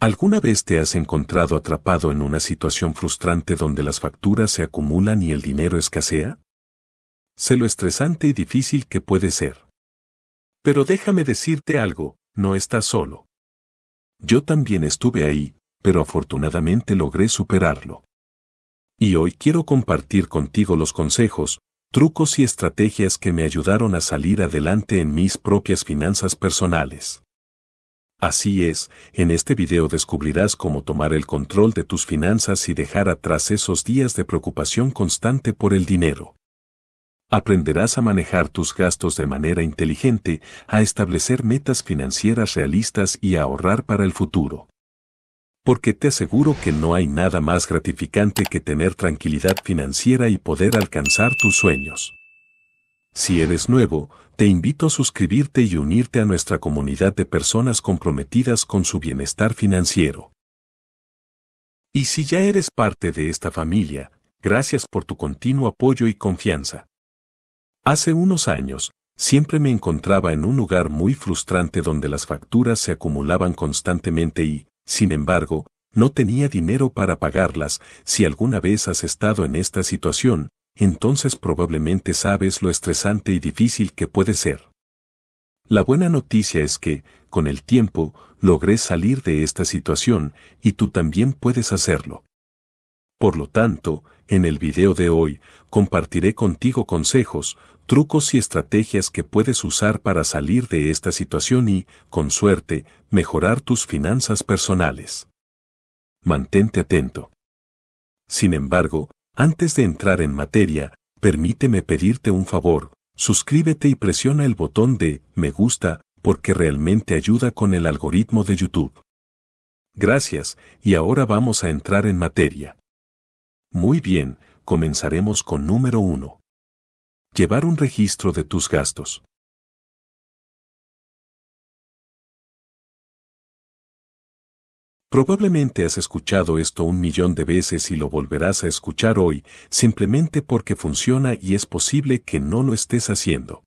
¿Alguna vez te has encontrado atrapado en una situación frustrante donde las facturas se acumulan y el dinero escasea? Sé lo estresante y difícil que puede ser. Pero déjame decirte algo, no estás solo. Yo también estuve ahí, pero afortunadamente logré superarlo. Y hoy quiero compartir contigo los consejos, trucos y estrategias que me ayudaron a salir adelante en mis propias finanzas personales. Así es, en este video descubrirás cómo tomar el control de tus finanzas y dejar atrás esos días de preocupación constante por el dinero. Aprenderás a manejar tus gastos de manera inteligente, a establecer metas financieras realistas y a ahorrar para el futuro. Porque te aseguro que no hay nada más gratificante que tener tranquilidad financiera y poder alcanzar tus sueños. Si eres nuevo, te invito a suscribirte y unirte a nuestra comunidad de personas comprometidas con su bienestar financiero. Y si ya eres parte de esta familia, gracias por tu continuo apoyo y confianza. Hace unos años, siempre me encontraba en un lugar muy frustrante donde las facturas se acumulaban constantemente y, sin embargo, no tenía dinero para pagarlas. Si alguna vez has estado en esta situación, entonces probablemente sabes lo estresante y difícil que puede ser. La buena noticia es que, con el tiempo, logré salir de esta situación y tú también puedes hacerlo. Por lo tanto, en el video de hoy, compartiré contigo consejos, trucos y estrategias que puedes usar para salir de esta situación y, con suerte, mejorar tus finanzas personales. Mantente atento. Sin embargo, antes de entrar en materia, permíteme pedirte un favor, suscríbete y presiona el botón de me gusta porque realmente ayuda con el algoritmo de YouTube. Gracias, y ahora vamos a entrar en materia. Muy bien, comenzaremos con número 1. Llevar un registro de tus gastos. Probablemente has escuchado esto un millón de veces y lo volverás a escuchar hoy, simplemente porque funciona y es posible que no lo estés haciendo.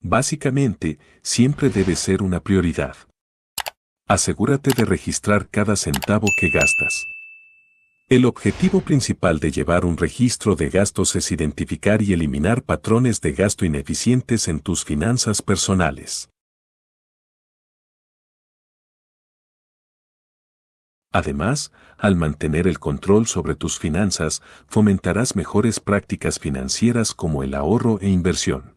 Básicamente, siempre debe ser una prioridad. Asegúrate de registrar cada centavo que gastas. El objetivo principal de llevar un registro de gastos es identificar y eliminar patrones de gasto ineficientes en tus finanzas personales. Además, al mantener el control sobre tus finanzas, fomentarás mejores prácticas financieras como el ahorro e inversión.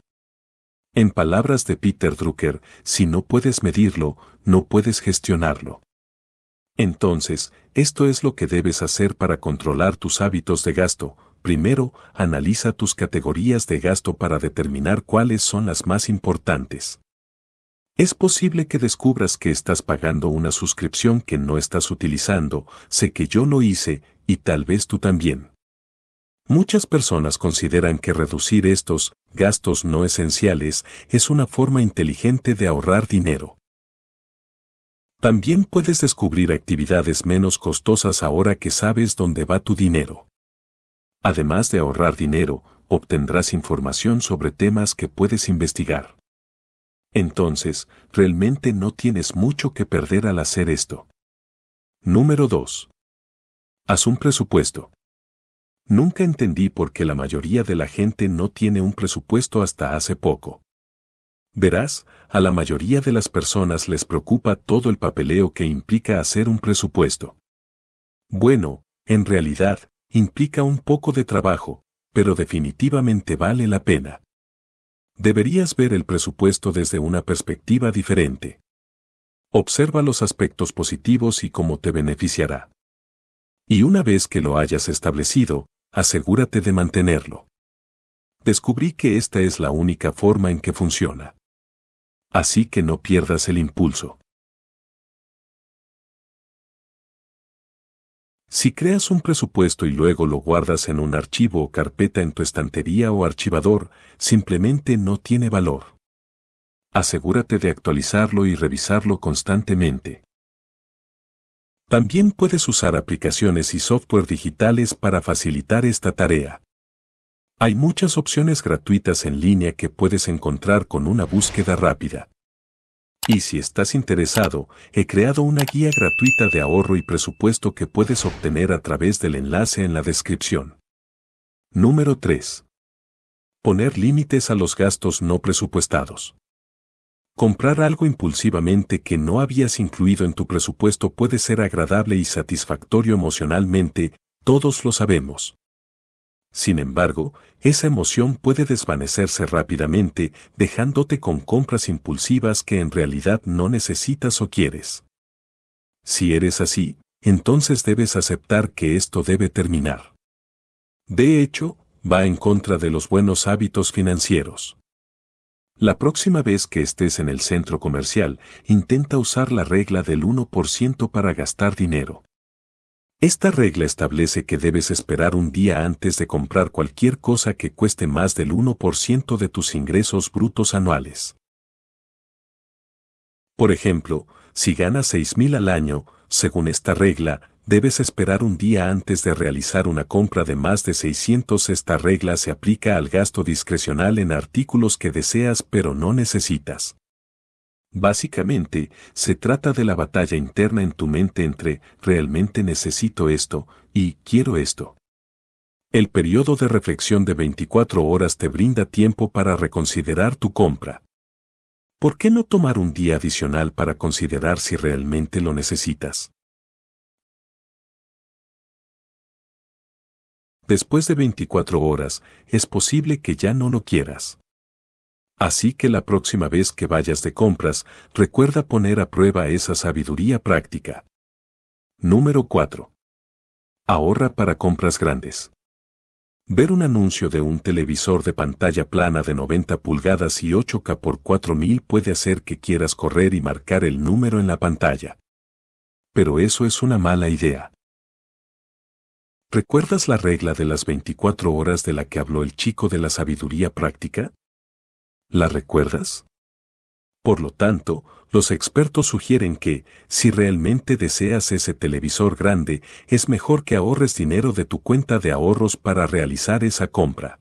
En palabras de Peter Drucker, si no puedes medirlo, no puedes gestionarlo. Entonces, esto es lo que debes hacer para controlar tus hábitos de gasto. Primero, analiza tus categorías de gasto para determinar cuáles son las más importantes. Es posible que descubras que estás pagando una suscripción que no estás utilizando, sé que yo lo hice, y tal vez tú también. Muchas personas consideran que reducir estos gastos no esenciales es una forma inteligente de ahorrar dinero. También puedes descubrir actividades menos costosas ahora que sabes dónde va tu dinero. Además de ahorrar dinero, obtendrás información sobre temas que puedes investigar entonces realmente no tienes mucho que perder al hacer esto. Número 2. Haz un presupuesto. Nunca entendí por qué la mayoría de la gente no tiene un presupuesto hasta hace poco. Verás, a la mayoría de las personas les preocupa todo el papeleo que implica hacer un presupuesto. Bueno, en realidad, implica un poco de trabajo, pero definitivamente vale la pena deberías ver el presupuesto desde una perspectiva diferente. Observa los aspectos positivos y cómo te beneficiará. Y una vez que lo hayas establecido, asegúrate de mantenerlo. Descubrí que esta es la única forma en que funciona. Así que no pierdas el impulso. Si creas un presupuesto y luego lo guardas en un archivo o carpeta en tu estantería o archivador, simplemente no tiene valor. Asegúrate de actualizarlo y revisarlo constantemente. También puedes usar aplicaciones y software digitales para facilitar esta tarea. Hay muchas opciones gratuitas en línea que puedes encontrar con una búsqueda rápida. Y si estás interesado, he creado una guía gratuita de ahorro y presupuesto que puedes obtener a través del enlace en la descripción. Número 3. Poner límites a los gastos no presupuestados. Comprar algo impulsivamente que no habías incluido en tu presupuesto puede ser agradable y satisfactorio emocionalmente, todos lo sabemos. Sin embargo, esa emoción puede desvanecerse rápidamente, dejándote con compras impulsivas que en realidad no necesitas o quieres. Si eres así, entonces debes aceptar que esto debe terminar. De hecho, va en contra de los buenos hábitos financieros. La próxima vez que estés en el centro comercial, intenta usar la regla del 1% para gastar dinero. Esta regla establece que debes esperar un día antes de comprar cualquier cosa que cueste más del 1% de tus ingresos brutos anuales. Por ejemplo, si ganas 6.000 al año, según esta regla, debes esperar un día antes de realizar una compra de más de 600. Esta regla se aplica al gasto discrecional en artículos que deseas pero no necesitas. Básicamente, se trata de la batalla interna en tu mente entre realmente necesito esto y quiero esto. El periodo de reflexión de 24 horas te brinda tiempo para reconsiderar tu compra. ¿Por qué no tomar un día adicional para considerar si realmente lo necesitas? Después de 24 horas, es posible que ya no lo quieras. Así que la próxima vez que vayas de compras, recuerda poner a prueba esa sabiduría práctica. Número 4. Ahorra para compras grandes. Ver un anuncio de un televisor de pantalla plana de 90 pulgadas y 8K por 4000 puede hacer que quieras correr y marcar el número en la pantalla. Pero eso es una mala idea. ¿Recuerdas la regla de las 24 horas de la que habló el chico de la sabiduría práctica? ¿La recuerdas? Por lo tanto, los expertos sugieren que, si realmente deseas ese televisor grande, es mejor que ahorres dinero de tu cuenta de ahorros para realizar esa compra.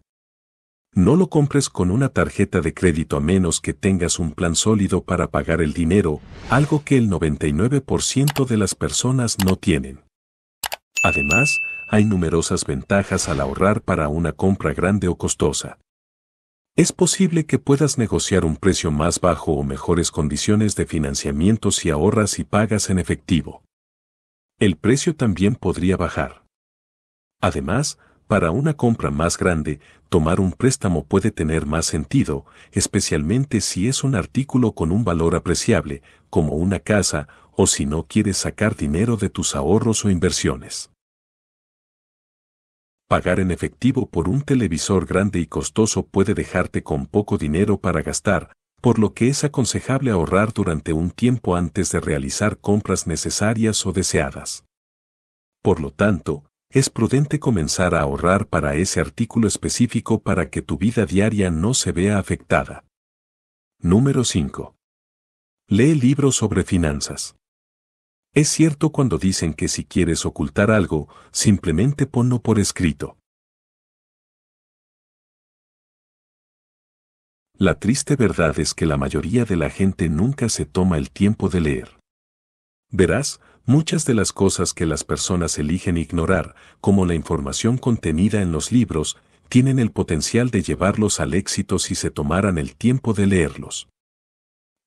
No lo compres con una tarjeta de crédito a menos que tengas un plan sólido para pagar el dinero, algo que el 99% de las personas no tienen. Además, hay numerosas ventajas al ahorrar para una compra grande o costosa. Es posible que puedas negociar un precio más bajo o mejores condiciones de financiamiento si ahorras y pagas en efectivo. El precio también podría bajar. Además, para una compra más grande, tomar un préstamo puede tener más sentido, especialmente si es un artículo con un valor apreciable, como una casa, o si no quieres sacar dinero de tus ahorros o inversiones. Pagar en efectivo por un televisor grande y costoso puede dejarte con poco dinero para gastar, por lo que es aconsejable ahorrar durante un tiempo antes de realizar compras necesarias o deseadas. Por lo tanto, es prudente comenzar a ahorrar para ese artículo específico para que tu vida diaria no se vea afectada. Número 5. Lee libros sobre finanzas. Es cierto cuando dicen que si quieres ocultar algo, simplemente ponlo por escrito. La triste verdad es que la mayoría de la gente nunca se toma el tiempo de leer. Verás, muchas de las cosas que las personas eligen ignorar, como la información contenida en los libros, tienen el potencial de llevarlos al éxito si se tomaran el tiempo de leerlos.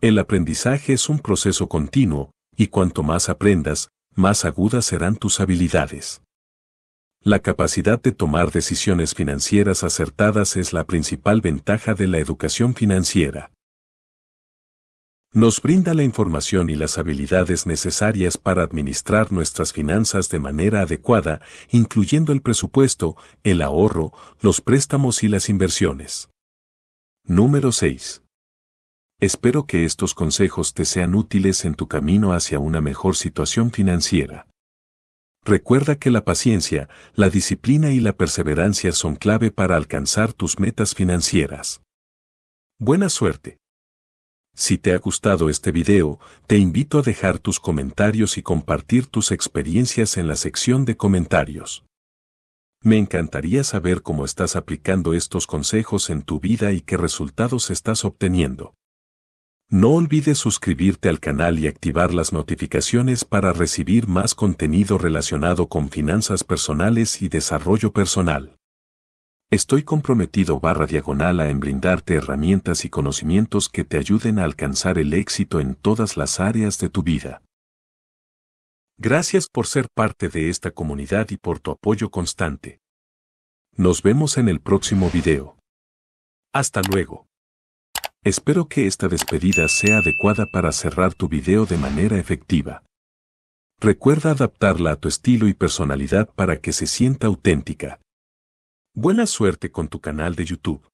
El aprendizaje es un proceso continuo, y cuanto más aprendas, más agudas serán tus habilidades. La capacidad de tomar decisiones financieras acertadas es la principal ventaja de la educación financiera. Nos brinda la información y las habilidades necesarias para administrar nuestras finanzas de manera adecuada, incluyendo el presupuesto, el ahorro, los préstamos y las inversiones. Número 6. Espero que estos consejos te sean útiles en tu camino hacia una mejor situación financiera. Recuerda que la paciencia, la disciplina y la perseverancia son clave para alcanzar tus metas financieras. Buena suerte. Si te ha gustado este video, te invito a dejar tus comentarios y compartir tus experiencias en la sección de comentarios. Me encantaría saber cómo estás aplicando estos consejos en tu vida y qué resultados estás obteniendo. No olvides suscribirte al canal y activar las notificaciones para recibir más contenido relacionado con finanzas personales y desarrollo personal. Estoy comprometido barra diagonal a en brindarte herramientas y conocimientos que te ayuden a alcanzar el éxito en todas las áreas de tu vida. Gracias por ser parte de esta comunidad y por tu apoyo constante. Nos vemos en el próximo video. Hasta luego. Espero que esta despedida sea adecuada para cerrar tu video de manera efectiva. Recuerda adaptarla a tu estilo y personalidad para que se sienta auténtica. Buena suerte con tu canal de YouTube.